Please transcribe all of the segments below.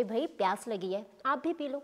अरे भाई प्यास लगी है आप भी पी लो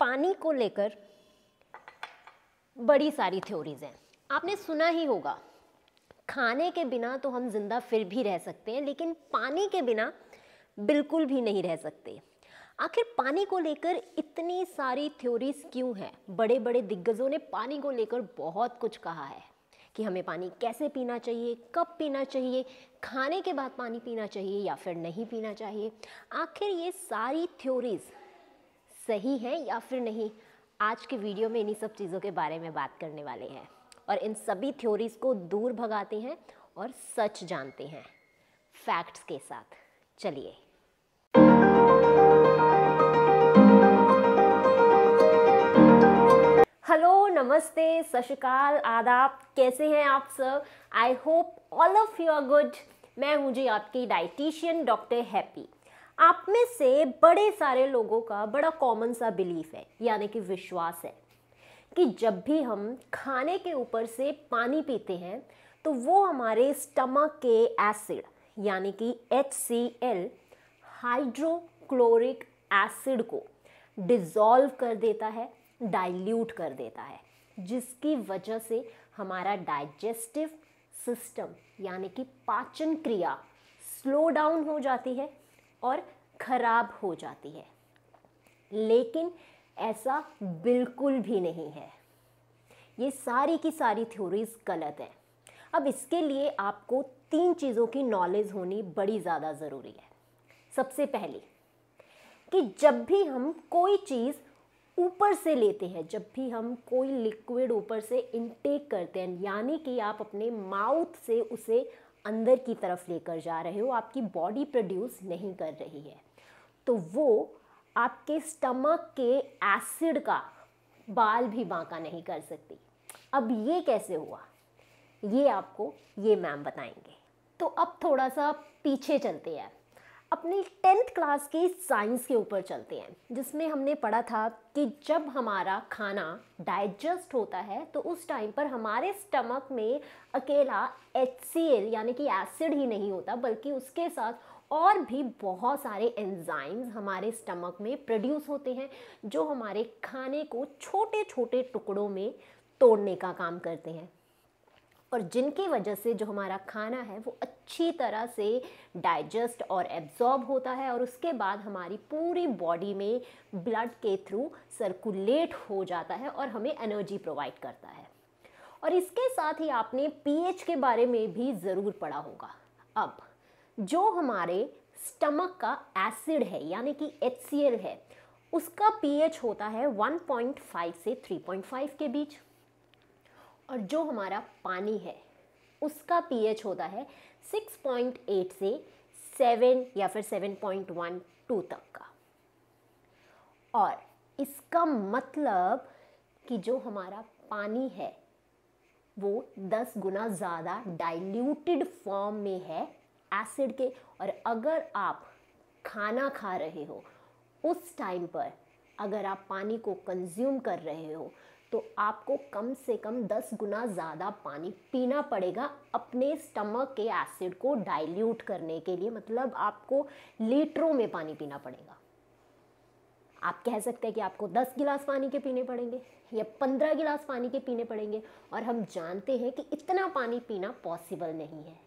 पानी को लेकर बड़ी सारी थ्योरीज हैं आपने सुना ही होगा खाने के बिना तो हम जिंदा फिर भी रह सकते हैं लेकिन पानी के बिना बिल्कुल भी नहीं रह सकते आखिर पानी को लेकर इतनी सारी थ्योरीज क्यों हैं बड़े बड़े दिग्गजों ने पानी को लेकर बहुत कुछ कहा है कि हमें पानी कैसे पीना चाहिए कब पीना चाहिए खाने के बाद पानी पीना चाहिए या फिर नहीं पीना चाहिए आखिर ये सारी थ्योरीज सही हैं या फिर नहीं आज के वीडियो में इन्हीं सब चीज़ों के बारे में बात करने वाले हैं और इन सभी थ्योरीज को दूर भगाते हैं और सच जानते हैं फैक्ट्स के साथ चलिए हेलो नमस्ते सशकाल आदाब कैसे हैं आप सब I hope all of you are good मैं हूं जी आपकी डाइटिशियन डॉक्टर हैप्पी आप में से बड़े सारे लोगों का बड़ा कॉमन सा बिलीफ है यानी कि विश्वास है कि जब भी हम खाने के ऊपर से पानी पीते हैं तो वो हमारे स्टमक के एसिड यानी कि H C L hydrochloric acid को डिज़ोल्व कर देता है डाइल्यूट कर देता है जिसकी वजह से हमारा डाइजेस्टिव सिस्टम यानी कि पाचन क्रिया स्लो डाउन हो जाती है और ख़राब हो जाती है लेकिन ऐसा बिल्कुल भी नहीं है ये सारी की सारी थ्योरीज गलत हैं अब इसके लिए आपको तीन चीज़ों की नॉलेज होनी बड़ी ज़्यादा ज़रूरी है सबसे पहली कि जब भी हम कोई चीज़ ऊपर से लेते हैं जब भी हम कोई लिक्विड ऊपर से इनटेक करते हैं यानी कि आप अपने माउथ से उसे अंदर की तरफ लेकर जा रहे हो आपकी बॉडी प्रोड्यूस नहीं कर रही है तो वो आपके स्टमक के एसिड का बाल भी बांका नहीं कर सकती अब ये कैसे हुआ ये आपको ये मैम बताएंगे तो अब थोड़ा सा पीछे चलते हैं अपनी टेंथ क्लास की साइंस के ऊपर चलते हैं जिसमें हमने पढ़ा था कि जब हमारा खाना डाइजेस्ट होता है तो उस टाइम पर हमारे स्टमक में अकेला एच यानी कि एसिड ही नहीं होता बल्कि उसके साथ और भी बहुत सारे एंजाइम्स हमारे स्टमक में प्रोड्यूस होते हैं जो हमारे खाने को छोटे छोटे टुकड़ों में तोड़ने का काम करते हैं और जिनकी वजह से जो हमारा खाना है वो अच्छी तरह से डाइजेस्ट और एब्जॉर्ब होता है और उसके बाद हमारी पूरी बॉडी में ब्लड के थ्रू सर्कुलेट हो जाता है और हमें एनर्जी प्रोवाइड करता है और इसके साथ ही आपने पीएच के बारे में भी ज़रूर पढ़ा होगा अब जो हमारे स्टमक का एसिड है यानी कि एच है उसका पीएच होता है 1.5 से 3.5 के बीच और जो हमारा पानी है उसका पीएच होता है 6.8 से 7 या फिर 7.12 तक का और इसका मतलब कि जो हमारा पानी है वो 10 गुना ज़्यादा डाइल्यूटेड फॉर्म में है एसिड के और अगर आप खाना खा रहे हो उस टाइम पर अगर आप पानी को कंज्यूम कर रहे हो तो आपको कम से कम 10 गुना ज़्यादा पानी पीना पड़ेगा अपने स्टमक के एसिड को डाइल्यूट करने के लिए मतलब आपको लीटरों में पानी पीना पड़ेगा आप कह सकते हैं कि आपको 10 गिलास पानी के पीने पड़ेंगे या 15 गिलास पानी के पीने पड़ेंगे और हम जानते हैं कि इतना पानी पीना पॉसिबल नहीं है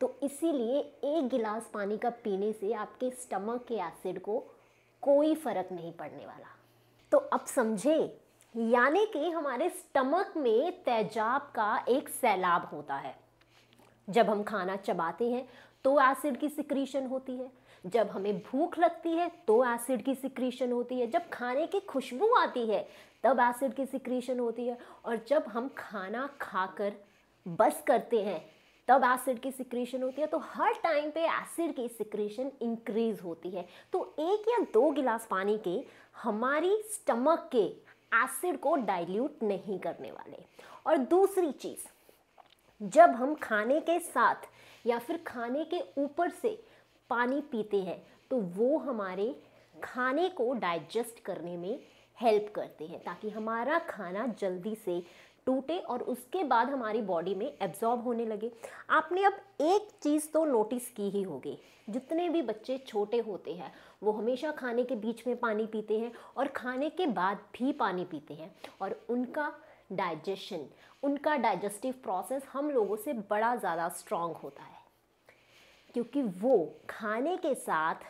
तो इसीलिए एक गिलास पानी का पीने से आपके स्टमक के एसिड को कोई फ़र्क नहीं पड़ने वाला तो अब समझे यानी कि हमारे स्टमक में तेजाब का एक सैलाब होता है जब हम खाना चबाते हैं तो एसिड की सिक्रीशन होती है जब हमें भूख लगती है तो एसिड की सिक्रीशन होती है जब खाने की खुशबू आती है तब एसिड की सिक्रीशन होती है और जब हम खाना खाकर बस करते हैं तब एसिड की सिक्रीशन होती है तो हर टाइम पे एसिड की सिक्रीशन इंक्रीज होती है तो एक या दो गिलास पानी के हमारी स्टमक के एसिड को डाइल्यूट नहीं करने वाले और दूसरी चीज़ जब हम खाने के साथ या फिर खाने के ऊपर से पानी पीते हैं तो वो हमारे खाने को डाइजेस्ट करने में हेल्प करते हैं ताकि हमारा खाना जल्दी से टूटे और उसके बाद हमारी बॉडी में एब्जॉर्ब होने लगे आपने अब एक चीज़ तो नोटिस की ही होगी जितने भी बच्चे छोटे होते हैं वो हमेशा खाने के बीच में पानी पीते हैं और खाने के बाद भी पानी पीते हैं और उनका डाइजेशन उनका डाइजेस्टिव प्रोसेस हम लोगों से बड़ा ज़्यादा स्ट्रांग होता है क्योंकि वो खाने के साथ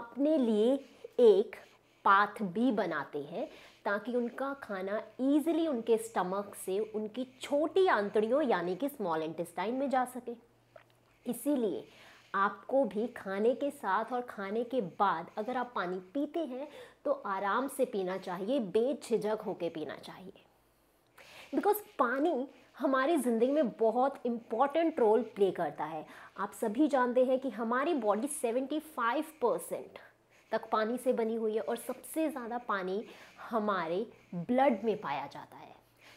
अपने लिए एक पाथ भी बनाते हैं ताकि उनका खाना ईजिली उनके स्टमक से उनकी छोटी आंतड़ियों यानी कि स्मॉल इंटेस्टाइन में जा सके इसीलिए आपको भी खाने के साथ और खाने के बाद अगर आप पानी पीते हैं तो आराम से पीना चाहिए बेझिझक होकर पीना चाहिए बिकॉज पानी हमारी ज़िंदगी में बहुत इम्पॉर्टेंट रोल प्ले करता है आप सभी जानते हैं कि हमारी बॉडी 75 परसेंट तक पानी से बनी हुई है और सबसे ज़्यादा पानी हमारे ब्लड में पाया जाता है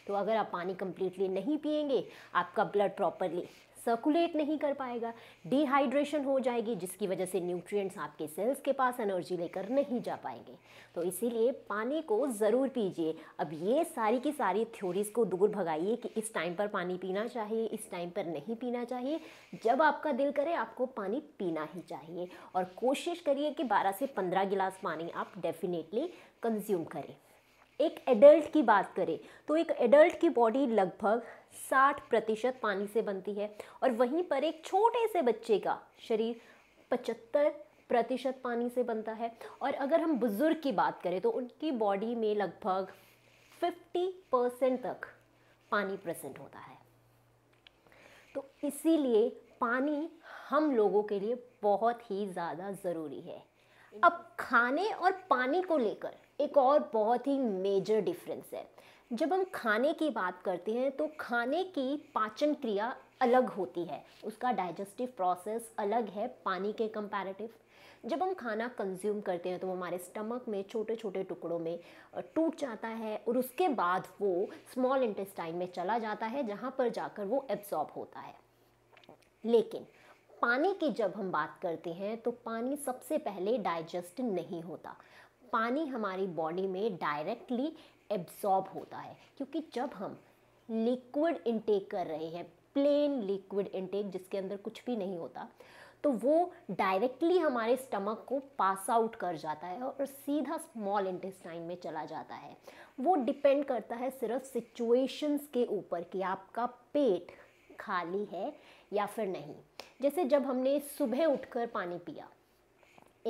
तो अगर आप पानी कम्प्लीटली नहीं पियेंगे आपका ब्लड प्रॉपरली सर्कुलेट नहीं कर पाएगा डिहाइड्रेशन हो जाएगी जिसकी वजह से न्यूट्रिएंट्स आपके सेल्स के पास एनर्जी लेकर नहीं जा पाएंगे तो इसीलिए पानी को ज़रूर पीजिए अब ये सारी की सारी थ्योरीज़ को दूर भगाइए कि इस टाइम पर पानी पीना चाहिए इस टाइम पर नहीं पीना चाहिए जब आपका दिल करे आपको पानी पीना ही चाहिए और कोशिश करिए कि बारह से पंद्रह गिलास पानी आप डेफिनेटली कंज्यूम करें एक एडल्ट की बात करें तो एक एडल्ट की बॉडी लगभग 60 प्रतिशत पानी से बनती है और वहीं पर एक छोटे से बच्चे का शरीर पचहत्तर प्रतिशत पानी से बनता है और अगर हम बुज़ुर्ग की बात करें तो उनकी बॉडी में लगभग 50 परसेंट तक पानी प्रेजेंट होता है तो इसीलिए पानी हम लोगों के लिए बहुत ही ज़्यादा ज़रूरी है अब खाने और पानी को लेकर एक और बहुत ही मेजर डिफरेंस है जब हम खाने की बात करते हैं तो खाने की पाचन क्रिया अलग होती है उसका डाइजेस्टिव प्रोसेस अलग है पानी के कंपैरेटिव जब हम खाना कंज्यूम करते हैं तो वो हमारे स्टमक में छोटे छोटे टुकड़ों में टूट जाता है और उसके बाद वो स्मॉल इंटेस्टाइन में चला जाता है जहाँ पर जाकर वो एब्जॉर्ब होता है लेकिन पानी की जब हम बात करते हैं तो पानी सबसे पहले डाइजेस्ट नहीं होता पानी हमारी बॉडी में डायरेक्टली एब्जॉर्ब होता है क्योंकि जब हम लिक्विड इंटेक कर रहे हैं प्लेन लिक्विड इंटेक जिसके अंदर कुछ भी नहीं होता तो वो डायरेक्टली हमारे स्टमक को पास आउट कर जाता है और सीधा स्मॉल इंटेस्टाइन में चला जाता है वो डिपेंड करता है सिर्फ सिचुएशंस के ऊपर कि आपका पेट खाली है या फिर नहीं जैसे जब हमने सुबह उठकर पानी पिया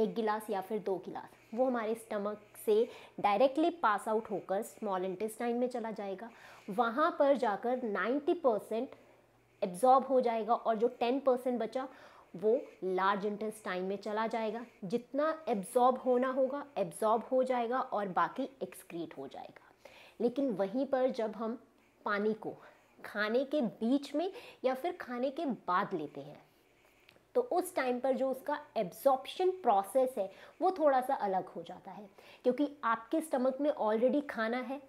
एक गिलास या फिर दो गिलास वो हमारे स्टमक से डायरेक्टली पास आउट होकर स्मॉल इंटेस्टाइन में चला जाएगा वहाँ पर जाकर 90 परसेंट एब्जॉर्ब हो जाएगा और जो 10 परसेंट बचा वो लार्ज इंटेस्टाइन में चला जाएगा जितना एब्जॉर्ब होना होगा एब्जॉर्ब हो जाएगा और बाकी एक्सक्रीट हो जाएगा लेकिन वहीं पर जब हम पानी को खाने के बीच में या फिर खाने के बाद लेते हैं तो उस टाइम पर जो उसका एब्जॉर्प्शन प्रोसेस है वो थोड़ा सा अलग हो जाता है क्योंकि आपके स्टमक में ऑलरेडी खाना है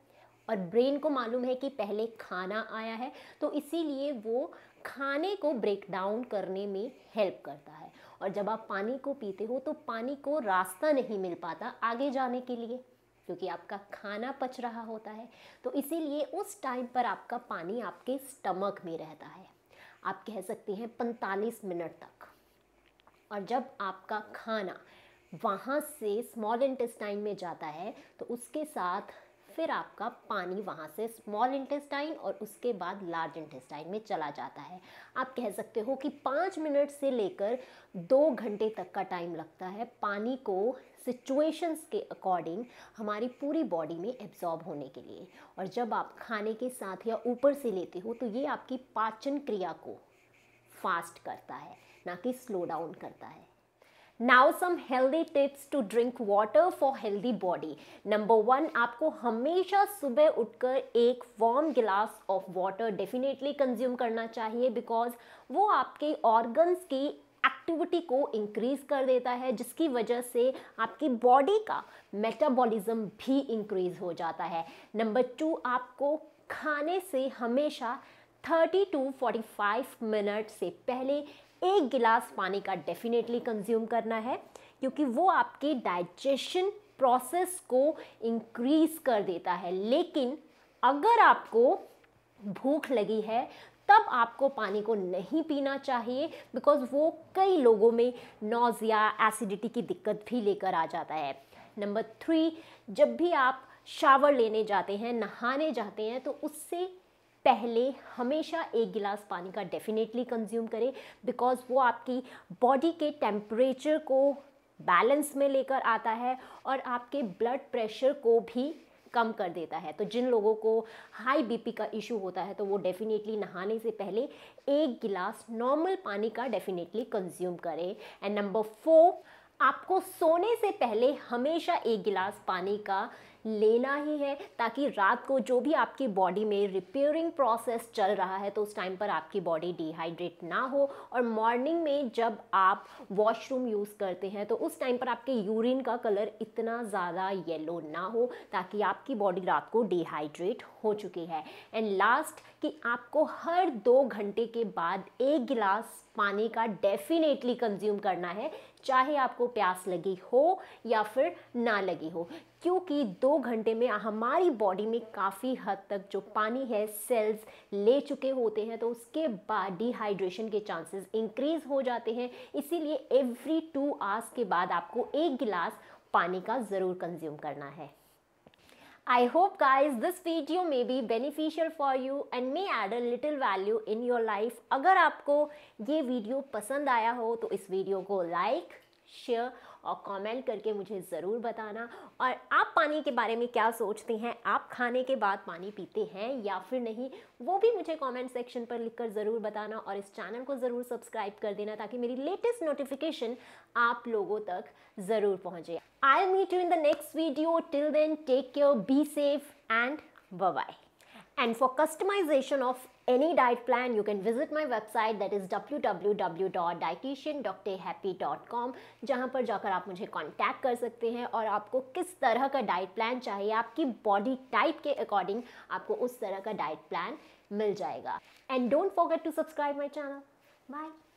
और ब्रेन को मालूम है कि पहले खाना आया है तो इसीलिए वो खाने को ब्रेक डाउन करने में हेल्प करता है और जब आप पानी को पीते हो तो पानी को रास्ता नहीं मिल पाता आगे जाने के लिए क्योंकि आपका खाना पच रहा होता है तो इसीलिए उस टाइम पर आपका पानी आपके स्टमक में रहता है आप कह सकते हैं 45 मिनट तक और जब आपका खाना वहाँ से स्मॉल इंटेस्टाइन में जाता है तो उसके साथ फिर आपका पानी वहाँ से स्मॉल इंटेस्टाइन और उसके बाद लार्ज इंटेस्टाइन में चला जाता है आप कह सकते हो कि पाँच मिनट से लेकर दो घंटे तक का टाइम लगता है पानी को सिचुएशंस के अकॉर्डिंग हमारी पूरी बॉडी में एब्जॉर्ब होने के लिए और जब आप खाने के साथ या ऊपर से लेते हो तो ये आपकी पाचन क्रिया को फास्ट करता है ना कि स्लो डाउन करता है now some healthy tips to drink water for healthy body number one आपको हमेशा सुबह उठकर एक वॉर्म गिलास ऑफ वाटर डेफिनेटली कंज्यूम करना चाहिए बिकॉज वो आपके ऑर्गन्स की एक्टिविटी को इंक्रीज कर देता है जिसकी वजह से आपकी बॉडी का मेटाबॉलिज्म भी इंक्रीज हो जाता है नंबर टू आपको खाने से हमेशा 30 टू 45 मिनट से पहले एक गिलास पानी का डेफिनेटली कंज्यूम करना है क्योंकि वो आपके डाइजेशन प्रोसेस को इंक्रीज कर देता है लेकिन अगर आपको भूख लगी है तब आपको पानी को नहीं पीना चाहिए बिकॉज वो कई लोगों में नोज़िया एसिडिटी की दिक्कत भी लेकर आ जाता है नंबर थ्री जब भी आप शावर लेने जाते हैं नहाने जाते हैं तो उससे पहले हमेशा एक गिलास पानी का डेफिनेटली कंज्यूम करें बिकॉज़ वो आपकी बॉडी के टेम्परेचर को बैलेंस में लेकर आता है और आपके ब्लड प्रेशर को भी कम कर देता है तो जिन लोगों को हाई बीपी का इशू होता है तो वो डेफिनेटली नहाने से पहले एक गिलास नॉर्मल पानी का डेफिनेटली कंज्यूम करें एंड नंबर फोर आपको सोने से पहले हमेशा एक गिलास पानी का लेना ही है ताकि रात को जो भी आपकी बॉडी में रिपेयरिंग प्रोसेस चल रहा है तो उस टाइम पर आपकी बॉडी डिहाइड्रेट ना हो और मॉर्निंग में जब आप वॉशरूम यूज़ करते हैं तो उस टाइम पर आपके यूरिन का कलर इतना ज़्यादा येलो ना हो ताकि आपकी बॉडी रात को डिहाइड्रेट हो चुकी है एंड लास्ट कि आपको हर दो घंटे के बाद एक गिलास पानी का डेफिनेटली कंज्यूम करना है चाहे आपको प्यास लगी हो या फिर ना लगी हो क्योंकि दो घंटे में हमारी बॉडी में काफ़ी हद तक जो पानी है सेल्स ले चुके होते हैं तो उसके बाद डिहाइड्रेशन के चांसेस इंक्रीज हो जाते हैं इसीलिए एवरी टू आवर्स के बाद आपको एक गिलास पानी का ज़रूर कंज्यूम करना है I hope guys this video may be beneficial for you and may add a little value in your life. अगर आपको ये वीडियो पसंद आया हो तो इस वीडियो को लाइक like, शेयर और कमेंट करके मुझे ज़रूर बताना और आप पानी के बारे में क्या सोचते हैं आप खाने के बाद पानी पीते हैं या फिर नहीं वो भी मुझे कमेंट सेक्शन पर लिखकर ज़रूर बताना और इस चैनल को ज़रूर सब्सक्राइब कर देना ताकि मेरी लेटेस्ट नोटिफिकेशन आप लोगों तक ज़रूर पहुँचे I meet you in the next video till then take care be safe and bye and for customization of any diet plan, you can visit my website that is www.dietitiandrhappy.com जहाँ पर जाकर आप मुझे कॉन्टैक्ट कर सकते हैं और आपको किस तरह का डाइट प्लान चाहिए आपकी बॉडी टाइप के अकॉर्डिंग आपको उस तरह का डाइट प्लान मिल जाएगा and don't forget to subscribe my channel bye